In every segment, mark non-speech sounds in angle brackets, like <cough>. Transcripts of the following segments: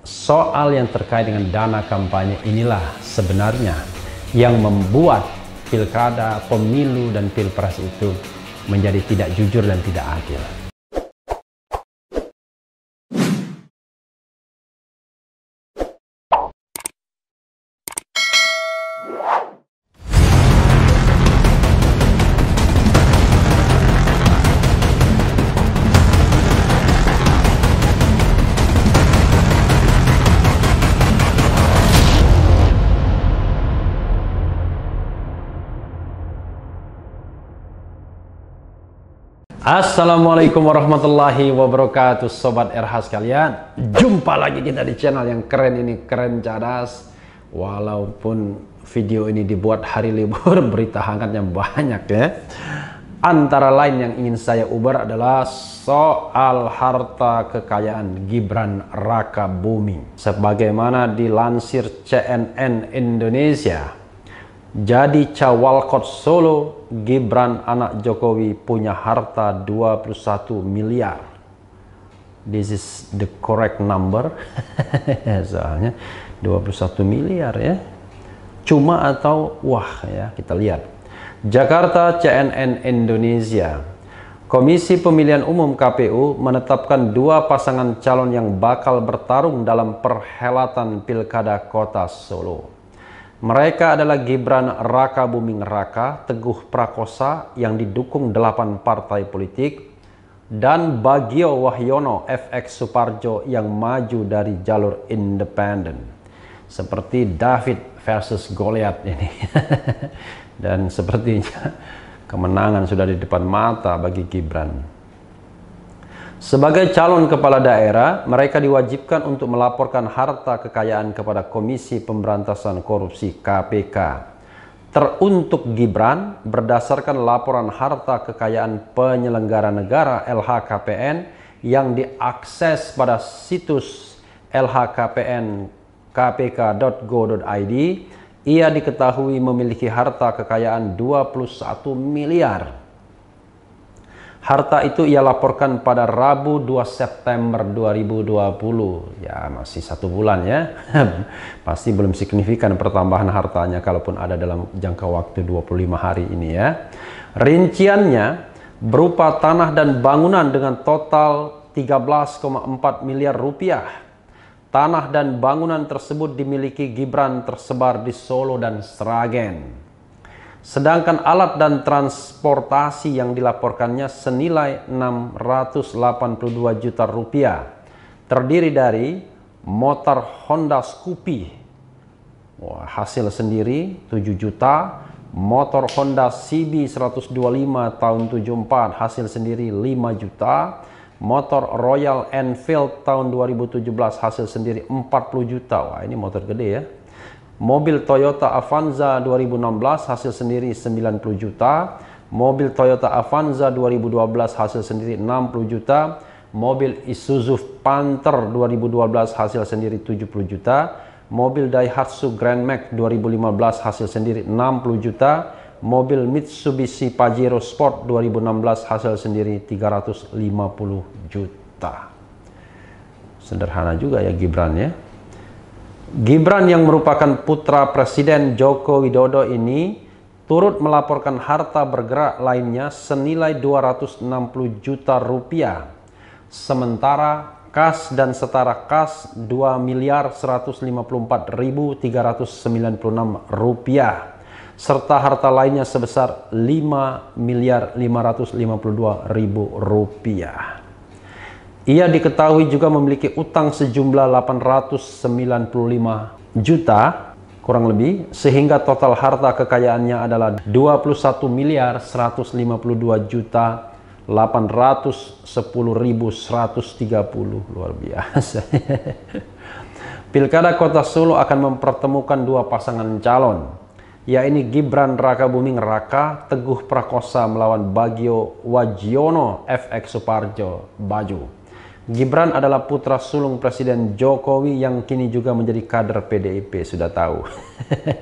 Soal yang terkait dengan dana kampanye inilah sebenarnya yang membuat pilkada, pemilu, dan pilpres itu menjadi tidak jujur dan tidak adil. Assalamualaikum warahmatullahi wabarakatuh Sobat RH sekalian Jumpa lagi kita di channel yang keren ini Keren cadas Walaupun video ini dibuat hari libur <laughs> Berita hangatnya banyak ya Antara lain yang ingin saya ubar adalah Soal harta kekayaan Gibran Raka Bumi Sebagaimana dilansir CNN Indonesia jadi Cawalkot Solo, Gibran anak Jokowi punya harta 21 miliar. This is the correct number. <laughs> Soalnya 21 miliar ya. Cuma atau wah ya, kita lihat. Jakarta CNN Indonesia. Komisi Pemilihan Umum KPU menetapkan dua pasangan calon yang bakal bertarung dalam perhelatan Pilkada Kota Solo. Mereka adalah Gibran Raka Buming Raka, Teguh Prakosa yang didukung delapan partai politik, dan Bagio Wahyono FX Suparjo yang maju dari jalur independen. Seperti David versus Goliath ini. <laughs> dan sepertinya kemenangan sudah di depan mata bagi Gibran. Sebagai calon kepala daerah, mereka diwajibkan untuk melaporkan harta kekayaan kepada Komisi Pemberantasan Korupsi KPK. Teruntuk Gibran berdasarkan laporan harta kekayaan penyelenggara negara LHKPN yang diakses pada situs lhkpn kpk.go.id ia diketahui memiliki harta kekayaan 21 miliar Harta itu ia laporkan pada Rabu 2 September 2020. Ya, masih satu bulan ya. <laughs> Pasti belum signifikan pertambahan hartanya kalaupun ada dalam jangka waktu 25 hari ini ya. Rinciannya berupa tanah dan bangunan dengan total 13,4 miliar rupiah. Tanah dan bangunan tersebut dimiliki Gibran tersebar di Solo dan Sragen. Sedangkan alat dan transportasi yang dilaporkannya senilai 682 juta rupiah. Terdiri dari motor Honda Scoopy Wah, hasil sendiri 7 juta, motor Honda CB 125 tahun 74 hasil sendiri 5 juta, motor Royal Enfield tahun 2017 hasil sendiri 40 juta. Wah, ini motor gede ya. Mobil Toyota Avanza 2016 hasil sendiri 90 juta. Mobil Toyota Avanza 2012 hasil sendiri 60 juta. Mobil Isuzu Panther 2012 hasil sendiri 70 juta. Mobil Daihatsu Grand Max 2015 hasil sendiri 60 juta. Mobil Mitsubishi Pajero Sport 2016 hasil sendiri 350 juta. Sederhana juga ya Gibran ya. Gibran yang merupakan putra Presiden Joko Widodo ini turut melaporkan harta bergerak lainnya senilai 260 juta rupiah. Sementara kas dan setara kas 2 miliar 154.396 rupiah serta harta lainnya sebesar 5 miliar 552 ribu rupiah. Ia diketahui juga memiliki utang sejumlah 895 juta kurang lebih sehingga total harta kekayaannya adalah 21 miliar 152 juta 810.130 luar biasa. <laughs> Pilkada Kota Solo akan mempertemukan dua pasangan calon, yaitu Gibran Raka Buming Raka Teguh Prakosa melawan Bagio Wajiono FX Suparjo Baju. Gibran adalah putra sulung Presiden Jokowi yang kini juga menjadi kader PDIP, sudah tahu.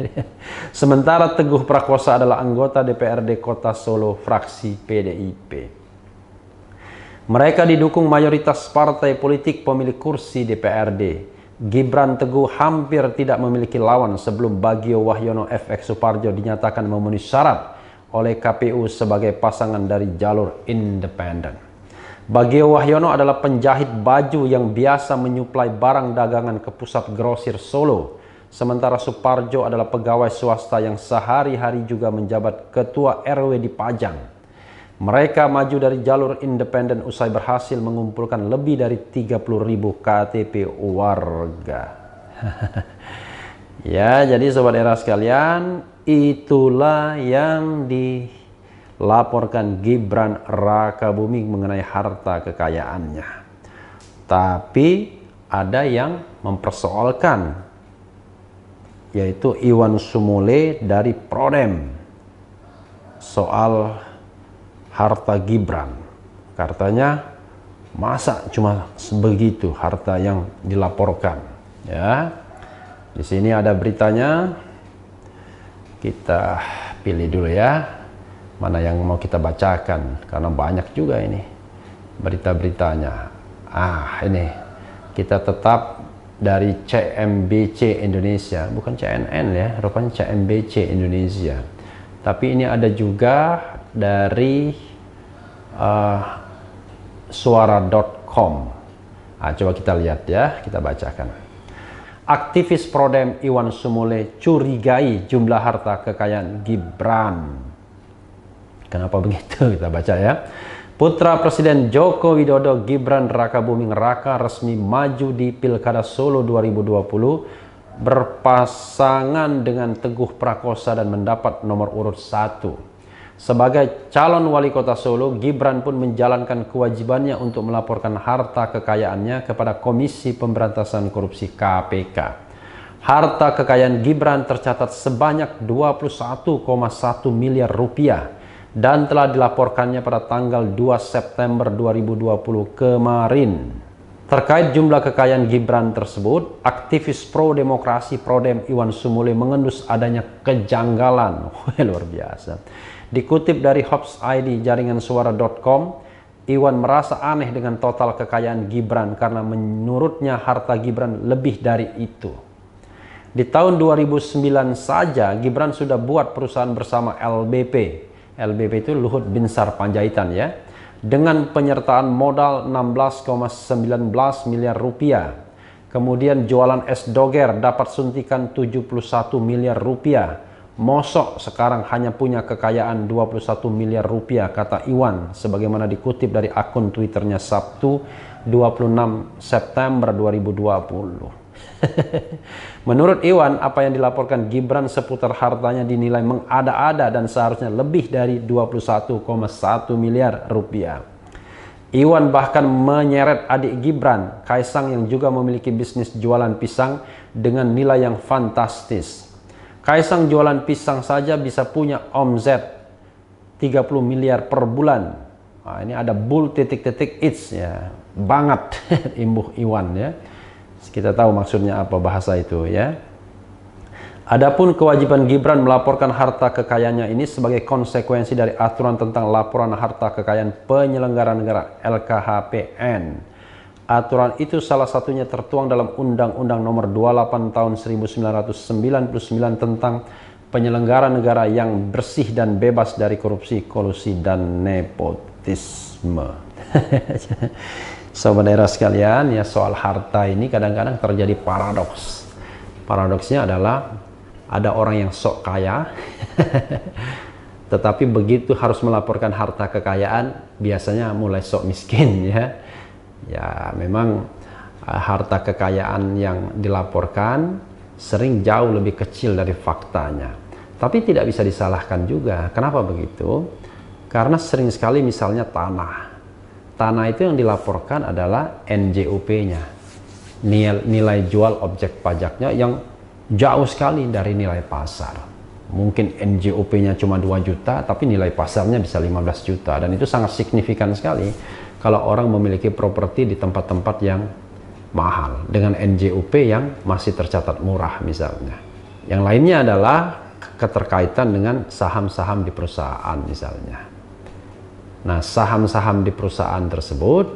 <laughs> Sementara Teguh Prakosa adalah anggota DPRD Kota Solo fraksi PDIP. Mereka didukung mayoritas partai politik pemilik kursi DPRD. Gibran Teguh hampir tidak memiliki lawan sebelum Bagio Wahyono FX Suparjo dinyatakan memenuhi syarat oleh KPU sebagai pasangan dari jalur independen. Bagio Wahyono adalah penjahit baju yang biasa menyuplai barang dagangan ke pusat grosir Solo. Sementara Suparjo adalah pegawai swasta yang sehari-hari juga menjabat ketua RW di Pajang. Mereka maju dari jalur independen usai berhasil mengumpulkan lebih dari 30 ribu KTP warga. <laughs> ya, jadi sobat era sekalian, itulah yang di laporkan Gibran Raka Bumi mengenai harta kekayaannya. Tapi ada yang mempersoalkan yaitu Iwan Sumule dari Prodem soal harta Gibran. Katanya masa cuma sebegitu harta yang dilaporkan ya. Di sini ada beritanya. Kita pilih dulu ya mana yang mau kita bacakan karena banyak juga ini berita-beritanya ah ini kita tetap dari CMBC Indonesia bukan CNN ya rupanya CMBC Indonesia tapi ini ada juga dari uh, eh, suara.com nah, coba kita lihat ya kita bacakan aktivis Prodem Iwan Sumule curigai jumlah harta kekayaan Gibran Kenapa <laughs> begitu? Kita baca ya. Putra Presiden Joko Widodo Gibran Raka Buming Raka resmi maju di Pilkada Solo 2020 berpasangan dengan Teguh Prakosa dan mendapat nomor urut satu Sebagai calon wali kota Solo, Gibran pun menjalankan kewajibannya untuk melaporkan harta kekayaannya kepada Komisi Pemberantasan Korupsi KPK. Harta kekayaan Gibran tercatat sebanyak 21,1 miliar rupiah dan telah dilaporkannya pada tanggal 2 September 2020 kemarin. Terkait jumlah kekayaan Gibran tersebut, aktivis pro-demokrasi Prodem Iwan Sumule mengendus adanya kejanggalan. <laughs> Wah, luar biasa. Dikutip dari Hops ID jaringan suara.com, Iwan merasa aneh dengan total kekayaan Gibran karena menurutnya harta Gibran lebih dari itu. Di tahun 2009 saja, Gibran sudah buat perusahaan bersama LBP LBP itu Luhut Binsar Panjaitan ya dengan penyertaan modal 16,19 miliar rupiah. Kemudian jualan es doger dapat suntikan 71 miliar rupiah. Mosok sekarang hanya punya kekayaan 21 miliar rupiah, kata Iwan, sebagaimana dikutip dari akun Twitternya Sabtu 26 September 2020. <laughs> Menurut Iwan, apa yang dilaporkan Gibran seputar hartanya dinilai mengada-ada dan seharusnya lebih dari 21,1 miliar rupiah. Iwan bahkan menyeret adik Gibran, Kaisang yang juga memiliki bisnis jualan pisang dengan nilai yang fantastis. Kaisang jualan pisang saja bisa punya omzet 30 miliar per bulan. Nah, ini ada bull titik-titik it's ya, banget <laughs> imbuh Iwan ya. Kita tahu maksudnya apa bahasa itu ya. Adapun kewajiban Gibran melaporkan harta kekayaannya ini sebagai konsekuensi dari aturan tentang laporan harta kekayaan penyelenggara negara LKHPN. Aturan itu salah satunya tertuang dalam Undang-Undang Nomor 28 Tahun 1999 tentang penyelenggara negara yang bersih dan bebas dari korupsi, kolusi dan nepotisme. <laughs> saudara sekalian ya soal harta ini kadang-kadang terjadi paradoks paradoksnya adalah ada orang yang sok kaya <laughs> tetapi begitu harus melaporkan harta kekayaan biasanya mulai sok miskin <laughs> ya ya memang eh, harta kekayaan yang dilaporkan sering jauh lebih kecil dari faktanya tapi tidak bisa disalahkan juga kenapa begitu karena sering sekali misalnya tanah tanah itu yang dilaporkan adalah NJOP-nya, nilai, nilai jual objek pajaknya yang jauh sekali dari nilai pasar. Mungkin NJOP-nya cuma 2 juta, tapi nilai pasarnya bisa 15 juta, dan itu sangat signifikan sekali kalau orang memiliki properti di tempat-tempat yang mahal dengan NJOP yang masih tercatat murah misalnya. Yang lainnya adalah keterkaitan dengan saham-saham di perusahaan misalnya Nah, saham-saham di perusahaan tersebut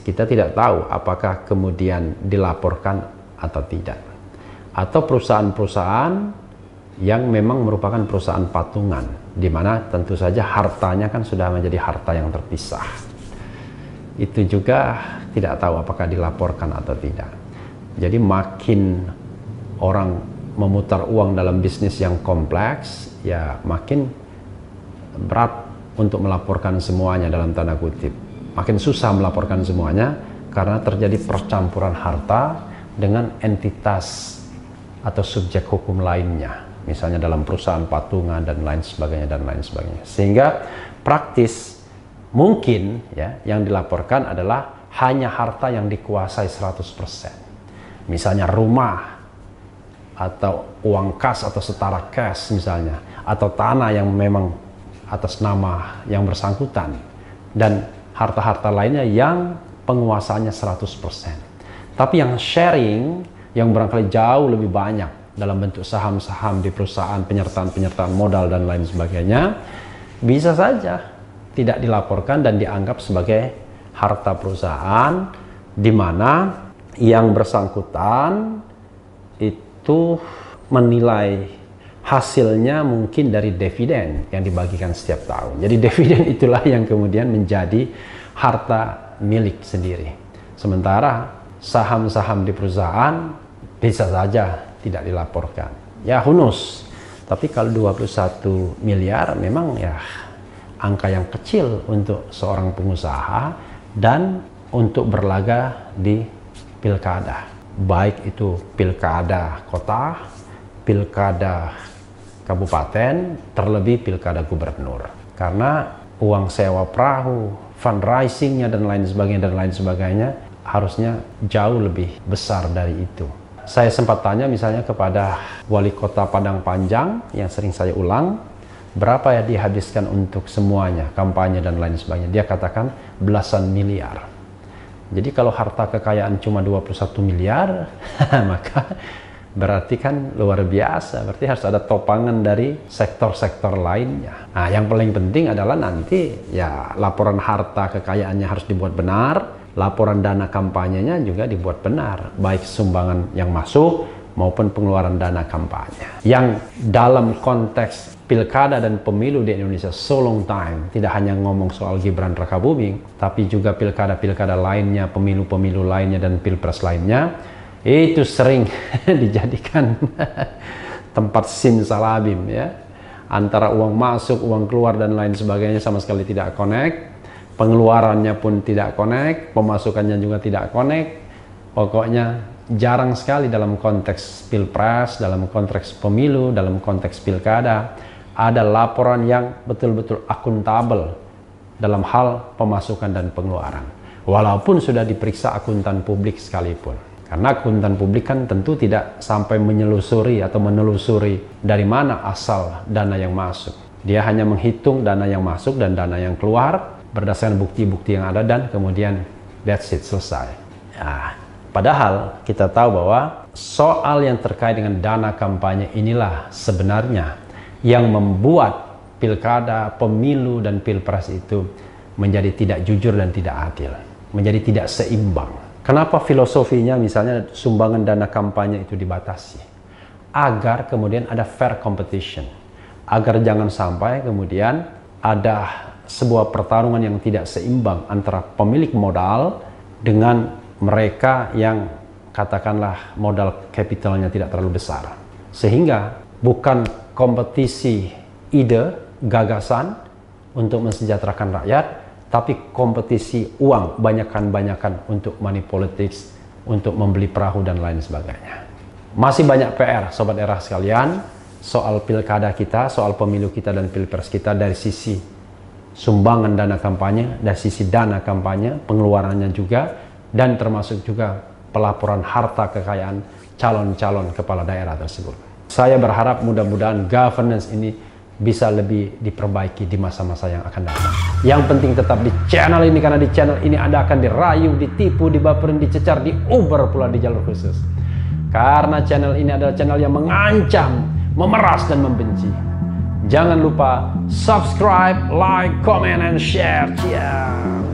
kita tidak tahu apakah kemudian dilaporkan atau tidak. Atau perusahaan-perusahaan yang memang merupakan perusahaan patungan di mana tentu saja hartanya kan sudah menjadi harta yang terpisah. Itu juga tidak tahu apakah dilaporkan atau tidak. Jadi makin orang memutar uang dalam bisnis yang kompleks, ya makin berat untuk melaporkan semuanya dalam tanda kutip. Makin susah melaporkan semuanya karena terjadi percampuran harta dengan entitas atau subjek hukum lainnya, misalnya dalam perusahaan patungan dan lain sebagainya dan lain sebagainya. Sehingga praktis mungkin ya yang dilaporkan adalah hanya harta yang dikuasai 100%. Misalnya rumah atau uang kas atau setara cash misalnya atau tanah yang memang atas nama yang bersangkutan dan harta-harta lainnya yang penguasanya 100%. Tapi yang sharing yang barangkali jauh lebih banyak dalam bentuk saham-saham di perusahaan, penyertaan-penyertaan modal dan lain sebagainya bisa saja tidak dilaporkan dan dianggap sebagai harta perusahaan di mana yang bersangkutan itu menilai hasilnya mungkin dari dividen yang dibagikan setiap tahun. Jadi dividen <laughs> itulah yang kemudian menjadi harta milik sendiri. Sementara saham-saham di perusahaan bisa saja tidak dilaporkan. Ya hunus. Tapi kalau 21 miliar memang ya angka yang kecil untuk seorang pengusaha dan untuk berlaga di pilkada. Baik itu pilkada kota, pilkada kabupaten, terlebih pilkada gubernur. Karena uang sewa perahu, fundraisingnya dan lain sebagainya dan lain sebagainya harusnya jauh lebih besar dari itu. Saya sempat tanya misalnya kepada wali kota Padang Panjang yang sering saya ulang, berapa ya dihabiskan untuk semuanya, kampanye dan lain sebagainya. Dia katakan belasan miliar. Jadi kalau harta kekayaan cuma 21 miliar, <laughs> maka berarti kan luar biasa berarti harus ada topangan dari sektor-sektor lainnya nah yang paling penting adalah nanti ya laporan harta kekayaannya harus dibuat benar laporan dana kampanyenya juga dibuat benar baik sumbangan yang masuk maupun pengeluaran dana kampanye yang dalam konteks pilkada dan pemilu di Indonesia so long time tidak hanya ngomong soal Gibran Rakabuming tapi juga pilkada-pilkada lainnya pemilu-pemilu lainnya dan pilpres lainnya itu sering <laughs> dijadikan <laughs> tempat sim salabim ya antara uang masuk, uang keluar dan lain sebagainya sama sekali tidak connect pengeluarannya pun tidak connect pemasukannya juga tidak connect pokoknya jarang sekali dalam konteks pilpres, dalam konteks pemilu, dalam konteks pilkada ada laporan yang betul-betul akuntabel dalam hal pemasukan dan pengeluaran walaupun sudah diperiksa akuntan publik sekalipun karena akuntan publik kan tentu tidak sampai menyelusuri atau menelusuri dari mana asal dana yang masuk. Dia hanya menghitung dana yang masuk dan dana yang keluar berdasarkan bukti-bukti yang ada dan kemudian that's it selesai. Nah, padahal kita tahu bahwa soal yang terkait dengan dana kampanye inilah sebenarnya yang membuat pilkada, pemilu dan pilpres itu menjadi tidak jujur dan tidak adil, menjadi tidak seimbang. Kenapa filosofinya misalnya sumbangan dana kampanye itu dibatasi? Agar kemudian ada fair competition. Agar jangan sampai kemudian ada sebuah pertarungan yang tidak seimbang antara pemilik modal dengan mereka yang katakanlah modal kapitalnya tidak terlalu besar. Sehingga bukan kompetisi ide, gagasan untuk mensejahterakan rakyat, tapi kompetisi uang banyakkan banyakan untuk money politics, untuk membeli perahu dan lain sebagainya. Masih banyak PR sobat era sekalian soal pilkada kita, soal pemilu kita dan pilpres kita dari sisi sumbangan dana kampanye, dari sisi dana kampanye, pengeluarannya juga dan termasuk juga pelaporan harta kekayaan calon-calon kepala daerah tersebut. Saya berharap mudah-mudahan governance ini bisa lebih diperbaiki di masa-masa yang akan datang. Yang penting tetap di channel ini karena di channel ini Anda akan dirayu, ditipu, dibaperin, dicecar, diuber pula di jalur khusus. Karena channel ini adalah channel yang mengancam, memeras dan membenci. Jangan lupa subscribe, like, comment, and share. Ciao.